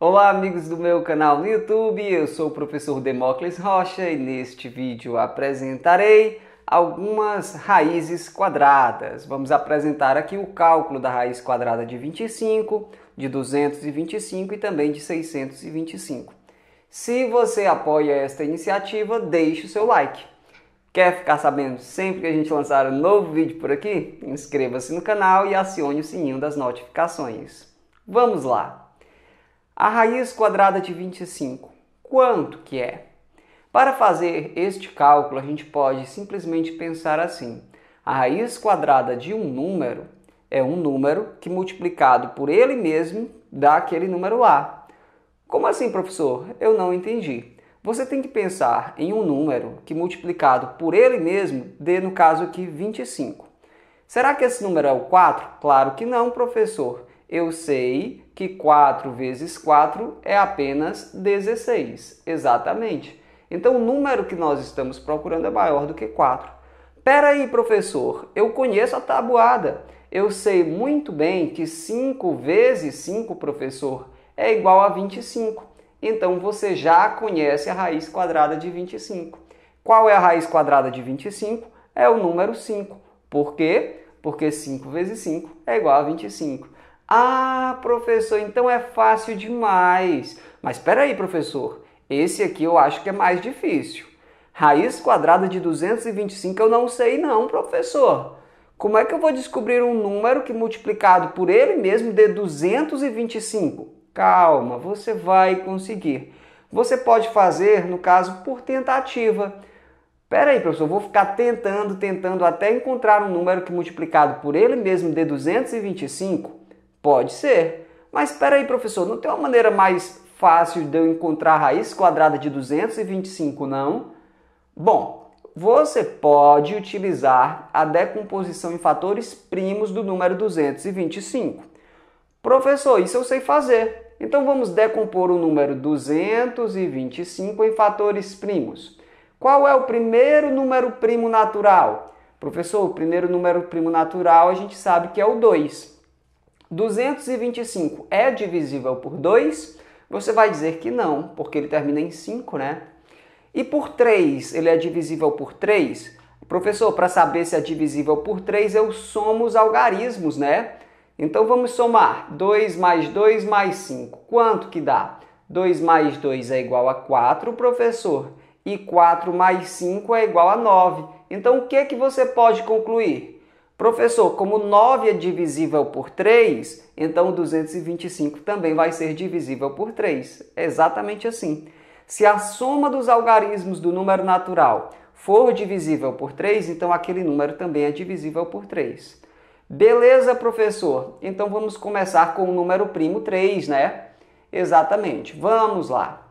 Olá amigos do meu canal no YouTube, eu sou o professor Demócles Rocha e neste vídeo apresentarei algumas raízes quadradas. Vamos apresentar aqui o cálculo da raiz quadrada de 25, de 225 e também de 625. Se você apoia esta iniciativa, deixe o seu like. Quer ficar sabendo sempre que a gente lançar um novo vídeo por aqui? Inscreva-se no canal e acione o sininho das notificações. Vamos lá! A raiz quadrada de 25, quanto que é? Para fazer este cálculo, a gente pode simplesmente pensar assim: a raiz quadrada de um número é um número que multiplicado por ele mesmo dá aquele número lá. Como assim, professor? Eu não entendi. Você tem que pensar em um número que multiplicado por ele mesmo dê, no caso aqui, 25. Será que esse número é o 4? Claro que não, professor. Eu sei que 4 vezes 4 é apenas 16. Exatamente. Então o número que nós estamos procurando é maior do que 4. Pera aí, professor, eu conheço a tabuada. Eu sei muito bem que 5 vezes 5, professor, é igual a 25. Então você já conhece a raiz quadrada de 25. Qual é a raiz quadrada de 25? É o número 5. Por quê? Porque 5 vezes 5 é igual a 25. Ah, professor, então é fácil demais. Mas espera aí, professor. Esse aqui eu acho que é mais difícil. Raiz quadrada de 225 eu não sei não, professor. Como é que eu vou descobrir um número que multiplicado por ele mesmo dê 225? Calma, você vai conseguir. Você pode fazer, no caso, por tentativa. Pera aí, professor, vou ficar tentando, tentando até encontrar um número que multiplicado por ele mesmo dê 225? Pode ser. Mas espera aí, professor, não tem uma maneira mais fácil de eu encontrar a raiz quadrada de 225, não? Bom, você pode utilizar a decomposição em fatores primos do número 225. Professor, isso eu sei fazer. Então vamos decompor o número 225 em fatores primos. Qual é o primeiro número primo natural? Professor, o primeiro número primo natural a gente sabe que é o 2. 225 é divisível por 2? Você vai dizer que não, porque ele termina em 5, né? E por 3, ele é divisível por 3? Professor, para saber se é divisível por 3, eu somo os algarismos, né? Então vamos somar 2 mais 2 mais 5. Quanto que dá? 2 mais 2 é igual a 4, professor. E 4 mais 5 é igual a 9. Então o que, é que você pode concluir? Professor, como 9 é divisível por 3, então 225 também vai ser divisível por 3. É exatamente assim. Se a soma dos algarismos do número natural for divisível por 3, então aquele número também é divisível por 3. Beleza, professor? Então vamos começar com o número primo 3, né? Exatamente. Vamos lá.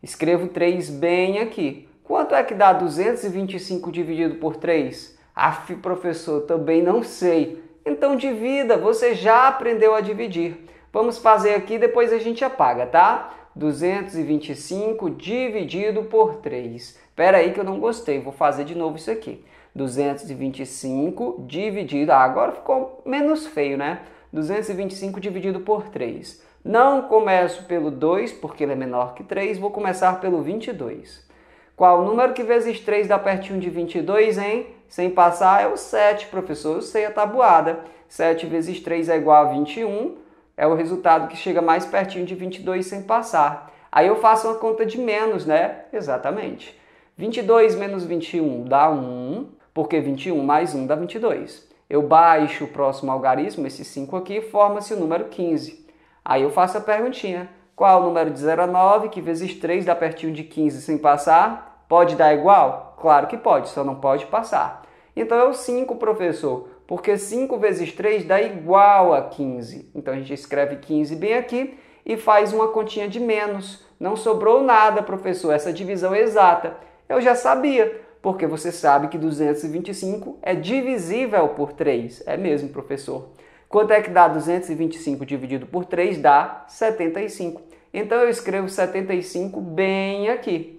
Escrevo 3 bem aqui. Quanto é que dá 225 dividido por 3? Af, professor, também não sei. Então divida, você já aprendeu a dividir. Vamos fazer aqui, depois a gente apaga, tá? 225 dividido por 3. Espera aí que eu não gostei, vou fazer de novo isso aqui. 225 dividido, ah, agora ficou menos feio, né? 225 dividido por 3. Não começo pelo 2, porque ele é menor que 3, vou começar pelo 22. Qual o número que vezes 3 dá pertinho de 22, hein? sem passar é o 7, professor. Eu sei a tabuada. 7 vezes 3 é igual a 21. É o resultado que chega mais pertinho de 22 sem passar. Aí eu faço uma conta de menos, né? Exatamente. 22 menos 21 dá 1, porque 21 mais 1 dá 22. Eu baixo o próximo algarismo, esse 5 aqui, forma-se o número 15. Aí eu faço a perguntinha. Qual o número de 0 a 9, que vezes 3 dá pertinho de 15 sem passar? Pode dar igual? Claro que pode, só não pode passar. Então é o 5, professor, porque 5 vezes 3 dá igual a 15. Então a gente escreve 15 bem aqui e faz uma continha de menos. Não sobrou nada, professor, essa divisão é exata. Eu já sabia, porque você sabe que 225 é divisível por 3. É mesmo, professor. Quanto é que dá 225 dividido por 3? Dá 75. Então eu escrevo 75 bem aqui.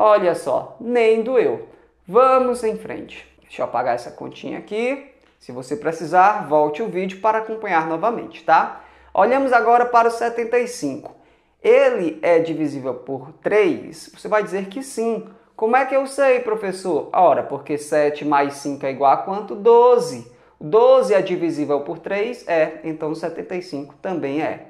Olha só, nem doeu. Vamos em frente. Deixa eu apagar essa continha aqui. Se você precisar, volte o vídeo para acompanhar novamente, tá? Olhamos agora para o 75. Ele é divisível por 3? Você vai dizer que sim. Como é que eu sei, professor? Ora, porque 7 mais 5 é igual a quanto? 12. 12 é divisível por 3? É, então 75 também é.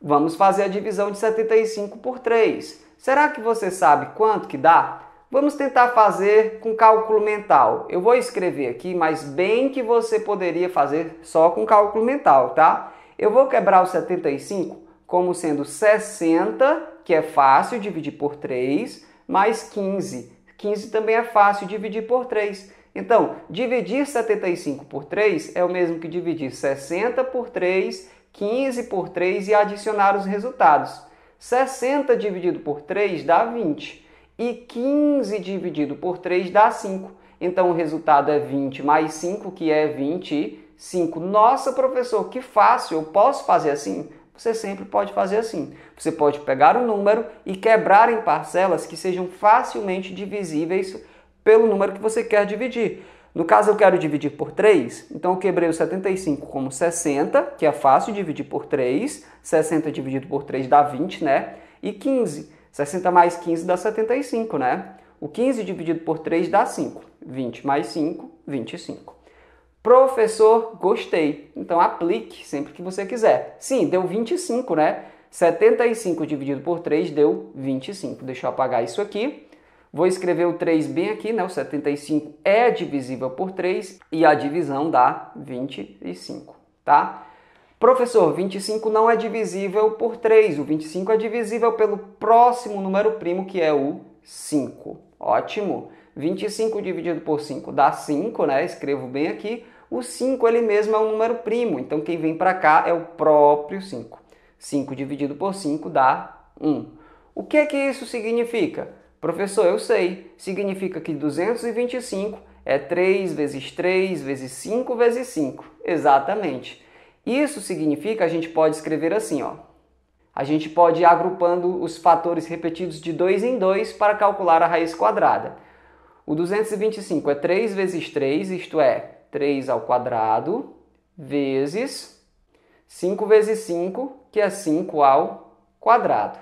Vamos fazer a divisão de 75 por 3. Será que você sabe quanto que dá? Vamos tentar fazer com cálculo mental. Eu vou escrever aqui, mas bem que você poderia fazer só com cálculo mental, tá? Eu vou quebrar o 75 como sendo 60, que é fácil dividir por 3, mais 15. 15 também é fácil dividir por 3. Então, dividir 75 por 3 é o mesmo que dividir 60 por 3, 15 por 3 e adicionar os resultados. 60 dividido por 3 dá 20. E 15 dividido por 3 dá 5. Então o resultado é 20 mais 5, que é 25. Nossa, professor, que fácil! Eu posso fazer assim? Você sempre pode fazer assim. Você pode pegar um número e quebrar em parcelas que sejam facilmente divisíveis pelo número que você quer dividir. No caso, eu quero dividir por 3, então eu quebrei o 75 como 60, que é fácil dividir por 3. 60 dividido por 3 dá 20, né? E 15. 60 mais 15 dá 75, né? O 15 dividido por 3 dá 5. 20 mais 5, 25. Professor, gostei. Então aplique sempre que você quiser. Sim, deu 25, né? 75 dividido por 3 deu 25. Deixa eu apagar isso aqui. Vou escrever o 3 bem aqui, né? O 75 é divisível por 3 e a divisão dá 25, tá? Professor, 25 não é divisível por 3. O 25 é divisível pelo próximo número primo, que é o 5. Ótimo. 25 dividido por 5 dá 5, né? Escrevo bem aqui. O 5 ele mesmo é um número primo, então quem vem para cá é o próprio 5. 5 dividido por 5 dá 1. O que é que isso significa? Professor, eu sei. Significa que 225 é 3 vezes 3 vezes 5 vezes 5. Exatamente. Isso significa, a gente pode escrever assim, ó. A gente pode ir agrupando os fatores repetidos de 2 em 2 para calcular a raiz quadrada. O 225 é 3 vezes 3, isto é, 3 ao quadrado, vezes 5 vezes 5, que é 5 ao quadrado.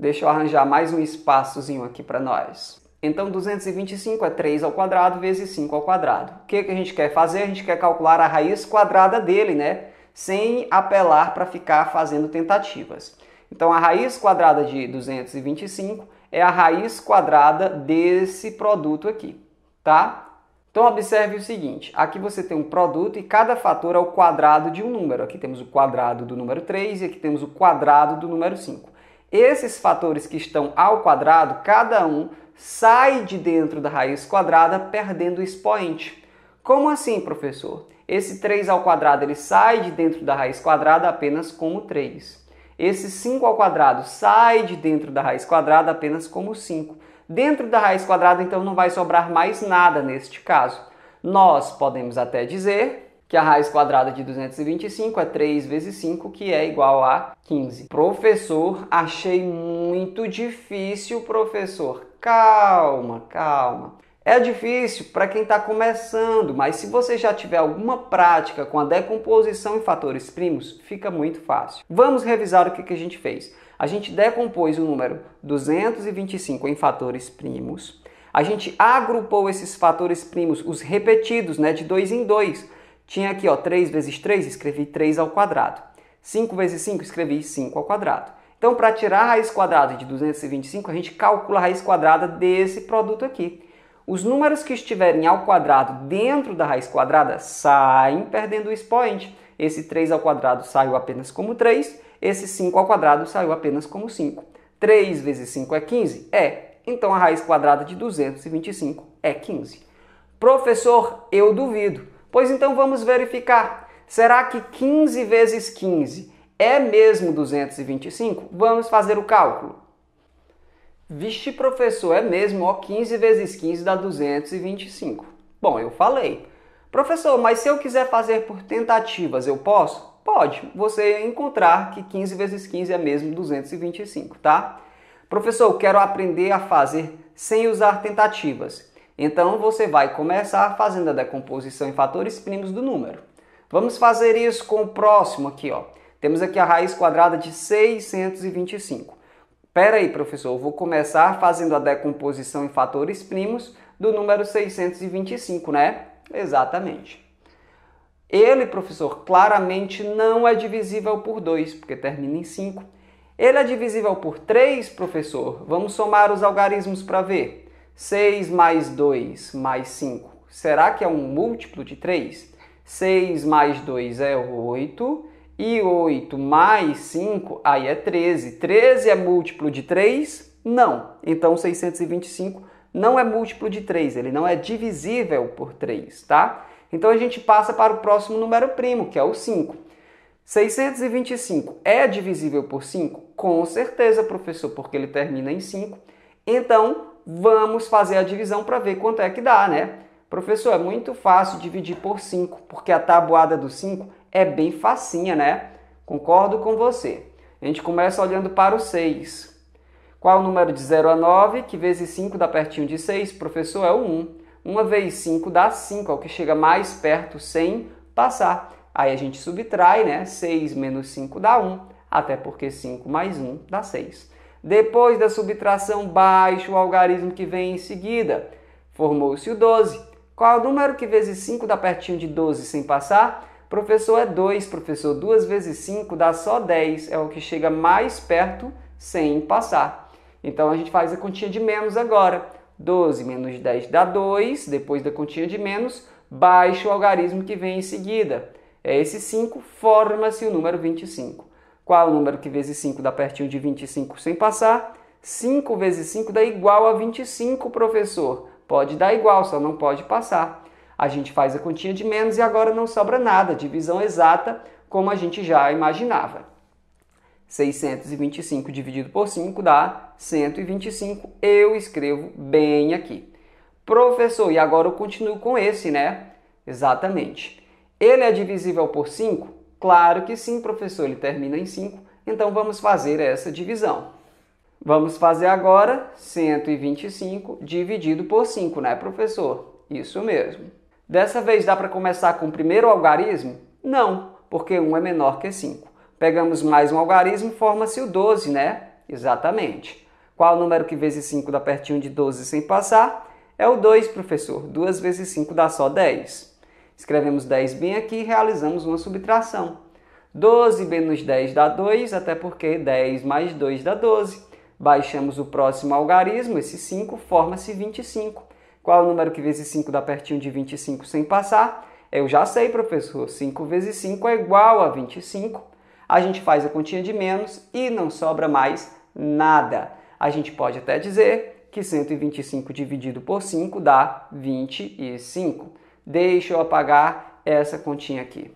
Deixa eu arranjar mais um espaçozinho aqui para nós. Então 225 é 3 ao quadrado vezes 5 ao quadrado. O que, que a gente quer fazer? A gente quer calcular a raiz quadrada dele, né? Sem apelar para ficar fazendo tentativas. Então a raiz quadrada de 225 é a raiz quadrada desse produto aqui, tá? Então observe o seguinte, aqui você tem um produto e cada fator é o quadrado de um número. Aqui temos o quadrado do número 3 e aqui temos o quadrado do número 5. Esses fatores que estão ao quadrado, cada um sai de dentro da raiz quadrada perdendo o expoente. Como assim, professor? Esse 3 ao quadrado ele sai de dentro da raiz quadrada apenas como 3. Esse 5 ao quadrado sai de dentro da raiz quadrada apenas como 5. Dentro da raiz quadrada, então, não vai sobrar mais nada neste caso. Nós podemos até dizer que a raiz quadrada de 225 é 3 vezes 5, que é igual a 15. Professor, achei muito difícil, professor. Calma, calma. É difícil para quem está começando, mas se você já tiver alguma prática com a decomposição em fatores primos, fica muito fácil. Vamos revisar o que, que a gente fez. A gente decompôs o número 225 em fatores primos. A gente agrupou esses fatores primos, os repetidos, né, de dois em dois. Tinha aqui ó, 3 vezes 3, escrevi 3 ao quadrado. 5 vezes 5, escrevi 5 ao quadrado. Então, para tirar a raiz quadrada de 225, a gente calcula a raiz quadrada desse produto aqui. Os números que estiverem ao quadrado dentro da raiz quadrada saem perdendo o expoente. Esse 3 ao quadrado saiu apenas como 3, esse 5 ao quadrado saiu apenas como 5. 3 vezes 5 é 15? É. Então a raiz quadrada de 225 é 15. Professor, eu duvido. Pois então vamos verificar. Será que 15 vezes 15 é mesmo 225? Vamos fazer o cálculo. Vixe, professor, é mesmo, ó, 15 vezes 15 dá 225. Bom, eu falei. Professor, mas se eu quiser fazer por tentativas, eu posso? Pode. Você encontrar que 15 vezes 15 é mesmo 225, tá? Professor, eu quero aprender a fazer sem usar tentativas. Então você vai começar fazendo a decomposição em fatores primos do número. Vamos fazer isso com o próximo aqui, ó. Temos aqui a raiz quadrada de 625. Pera aí, professor, vou começar fazendo a decomposição em fatores primos do número 625, né? Exatamente. Ele, professor, claramente não é divisível por 2, porque termina em 5. Ele é divisível por 3, professor? Vamos somar os algarismos para ver. 6 mais 2 mais 5, será que é um múltiplo de 3? 6 mais 2 é 8 e 8 mais 5, aí é 13. 13 é múltiplo de 3? Não. Então 625 não é múltiplo de 3, ele não é divisível por 3, tá? Então a gente passa para o próximo número primo, que é o 5. 625 é divisível por 5? Com certeza, professor, porque ele termina em 5. Então, vamos fazer a divisão para ver quanto é que dá, né? Professor, é muito fácil dividir por 5, porque a tabuada do 5 é bem facinha, né? Concordo com você. A gente começa olhando para o 6. Qual é o número de 0 a 9, que vezes 5 dá pertinho de 6? Professor, é o 1. 1 vezes 5 dá 5, é o que chega mais perto sem passar. Aí a gente subtrai, né? 6 menos 5 dá 1, até porque 5 mais 1 dá 6. Depois da subtração, baixa o algarismo que vem em seguida. Formou-se o 12. Qual é o número que vezes 5 dá pertinho de 12 sem passar? Professor é 2, professor 2 vezes 5 dá só 10, é o que chega mais perto sem passar. Então a gente faz a continha de menos agora. 12 menos 10 dá 2, depois da continha de menos, baixa o algarismo que vem em seguida. É esse 5, forma-se o número 25. Qual é o número que vezes 5 dá pertinho de 25 sem passar? 5 vezes 5 dá igual a 25, professor. Pode dar igual, só não pode passar. A gente faz a continha de menos e agora não sobra nada, divisão exata, como a gente já imaginava. 625 dividido por 5 dá 125. Eu escrevo bem aqui. Professor, e agora eu continuo com esse, né? Exatamente. Ele é divisível por 5? Claro que sim, professor, ele termina em 5, então vamos fazer essa divisão. Vamos fazer agora 125 dividido por 5, né, professor? Isso mesmo. Dessa vez dá para começar com o primeiro algarismo? Não, porque 1 é menor que 5. Pegamos mais um algarismo, forma-se o 12, né? Exatamente. Qual o número que vezes 5 dá pertinho de 12 sem passar? É o 2, professor. 2 vezes 5 dá só 10. Escrevemos 10 bem aqui e realizamos uma subtração. 12 menos 10 dá 2, até porque 10 mais 2 dá 12. Baixamos o próximo algarismo, esse 5, forma-se 25. Qual é o número que vezes 5 dá pertinho de 25 sem passar? Eu já sei, professor. 5 vezes 5 é igual a 25. A gente faz a continha de menos e não sobra mais nada. A gente pode até dizer que 125 dividido por 5 dá 25 deixa eu apagar essa continha aqui.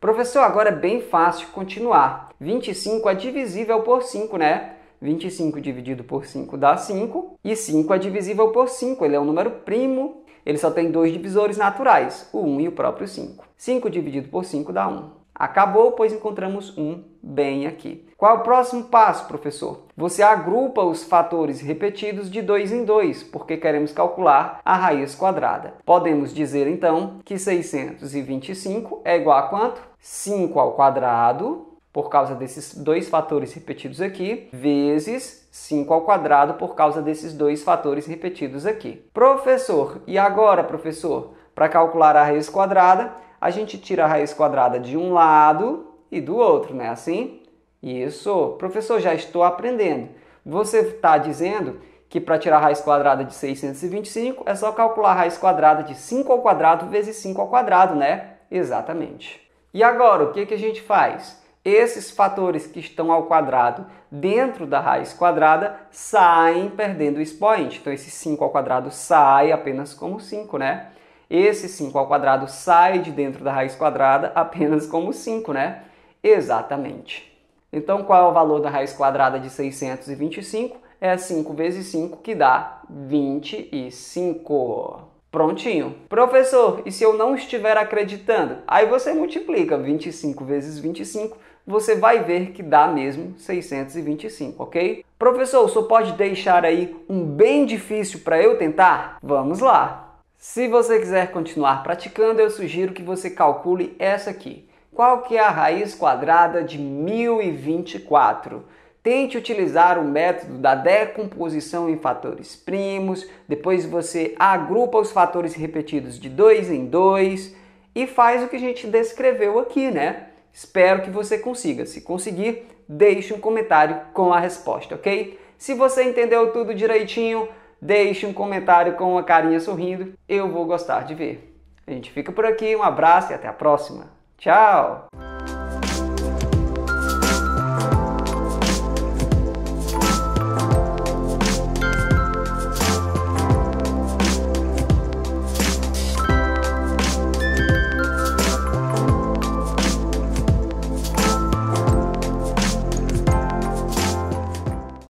Professor, agora é bem fácil continuar. 25 é divisível por 5, né? 25 dividido por 5 dá 5, e 5 é divisível por 5, ele é um número primo, ele só tem dois divisores naturais, o 1 e o próprio 5. 5 dividido por 5 dá 1. Acabou, pois encontramos um bem aqui. Qual é o próximo passo, professor? Você agrupa os fatores repetidos de dois em dois, porque queremos calcular a raiz quadrada. Podemos dizer então que 625 é igual a quanto? 5 ao quadrado, por causa desses dois fatores repetidos aqui, vezes 5 ao quadrado por causa desses dois fatores repetidos aqui. Professor, e agora, professor, para calcular a raiz quadrada, a gente tira a raiz quadrada de um lado e do outro, não é assim? Isso. Professor, já estou aprendendo. Você está dizendo que para tirar a raiz quadrada de 625 é só calcular a raiz quadrada de 5 ao quadrado vezes 5 ao quadrado, né? Exatamente. E agora, o que, que a gente faz? Esses fatores que estão ao quadrado dentro da raiz quadrada saem perdendo o expoente. Então, esse 5 ao quadrado sai apenas como 5, né? Esse 5 ao quadrado sai de dentro da raiz quadrada apenas como 5, né? Exatamente. Então, qual é o valor da raiz quadrada de 625? É 5 vezes 5, que dá 25. Prontinho. Professor, e se eu não estiver acreditando? Aí você multiplica 25 vezes 25, você vai ver que dá mesmo 625, ok? Professor, o senhor pode deixar aí um bem difícil para eu tentar? Vamos lá! Se você quiser continuar praticando, eu sugiro que você calcule essa aqui. Qual que é a raiz quadrada de 1024? Tente utilizar o método da decomposição em fatores primos, depois você agrupa os fatores repetidos de dois em dois e faz o que a gente descreveu aqui, né? Espero que você consiga. Se conseguir, deixe um comentário com a resposta, ok? Se você entendeu tudo direitinho, deixe um comentário com uma carinha sorrindo, eu vou gostar de ver. A gente fica por aqui, um abraço e até a próxima. Tchau!